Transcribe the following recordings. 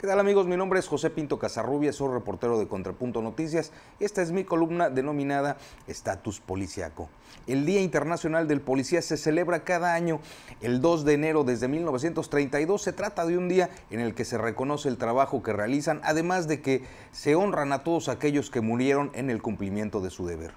¿Qué tal amigos? Mi nombre es José Pinto Casarrubia, soy reportero de Contrapunto Noticias esta es mi columna denominada Estatus Policiaco. El Día Internacional del Policía se celebra cada año el 2 de enero desde 1932. Se trata de un día en el que se reconoce el trabajo que realizan, además de que se honran a todos aquellos que murieron en el cumplimiento de su deber.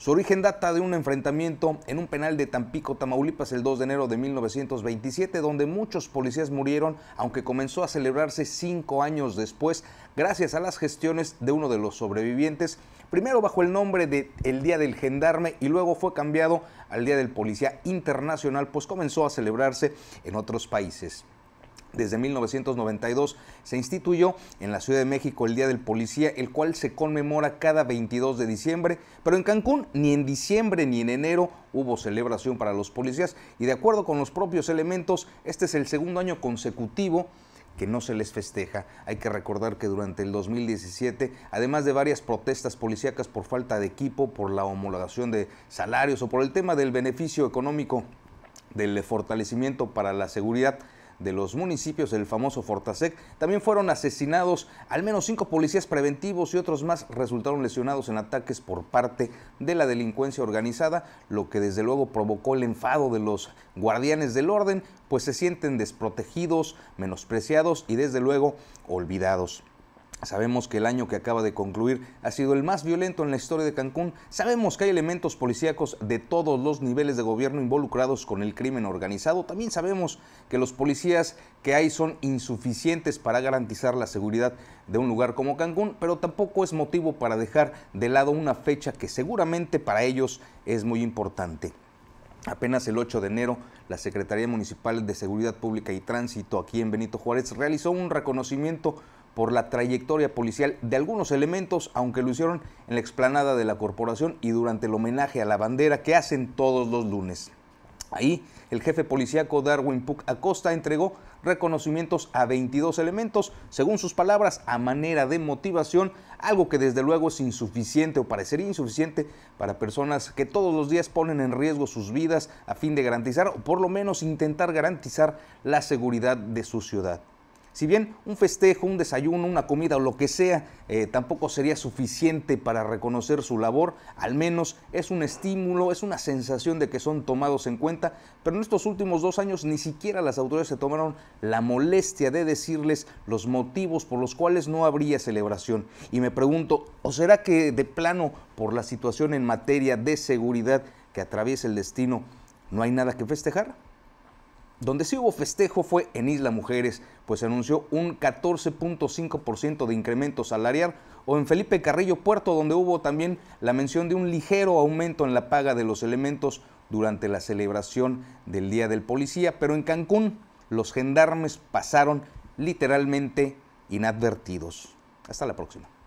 Su origen data de un enfrentamiento en un penal de Tampico, Tamaulipas, el 2 de enero de 1927, donde muchos policías murieron, aunque comenzó a celebrarse cinco años después, gracias a las gestiones de uno de los sobrevivientes, primero bajo el nombre de El Día del Gendarme y luego fue cambiado al Día del Policía Internacional, pues comenzó a celebrarse en otros países. Desde 1992 se instituyó en la Ciudad de México el Día del Policía, el cual se conmemora cada 22 de diciembre, pero en Cancún ni en diciembre ni en enero hubo celebración para los policías y de acuerdo con los propios elementos, este es el segundo año consecutivo que no se les festeja. Hay que recordar que durante el 2017, además de varias protestas policíacas por falta de equipo, por la homologación de salarios o por el tema del beneficio económico del fortalecimiento para la seguridad, de los municipios del famoso Fortasec. También fueron asesinados al menos cinco policías preventivos y otros más resultaron lesionados en ataques por parte de la delincuencia organizada, lo que desde luego provocó el enfado de los guardianes del orden, pues se sienten desprotegidos, menospreciados y desde luego olvidados. Sabemos que el año que acaba de concluir ha sido el más violento en la historia de Cancún. Sabemos que hay elementos policíacos de todos los niveles de gobierno involucrados con el crimen organizado. También sabemos que los policías que hay son insuficientes para garantizar la seguridad de un lugar como Cancún, pero tampoco es motivo para dejar de lado una fecha que seguramente para ellos es muy importante. Apenas el 8 de enero, la Secretaría Municipal de Seguridad Pública y Tránsito aquí en Benito Juárez realizó un reconocimiento por la trayectoria policial de algunos elementos, aunque lo hicieron en la explanada de la corporación y durante el homenaje a la bandera que hacen todos los lunes. Ahí, el jefe policíaco Darwin Puck Acosta entregó reconocimientos a 22 elementos, según sus palabras, a manera de motivación, algo que desde luego es insuficiente o parecería insuficiente para personas que todos los días ponen en riesgo sus vidas a fin de garantizar o por lo menos intentar garantizar la seguridad de su ciudad. Si bien un festejo, un desayuno, una comida o lo que sea eh, tampoco sería suficiente para reconocer su labor, al menos es un estímulo, es una sensación de que son tomados en cuenta, pero en estos últimos dos años ni siquiera las autoridades se tomaron la molestia de decirles los motivos por los cuales no habría celebración. Y me pregunto, ¿o será que de plano por la situación en materia de seguridad que atraviesa el destino no hay nada que festejar? Donde sí hubo festejo fue en Isla Mujeres, pues se anunció un 14.5% de incremento salarial, o en Felipe Carrillo Puerto, donde hubo también la mención de un ligero aumento en la paga de los elementos durante la celebración del Día del Policía, pero en Cancún los gendarmes pasaron literalmente inadvertidos. Hasta la próxima.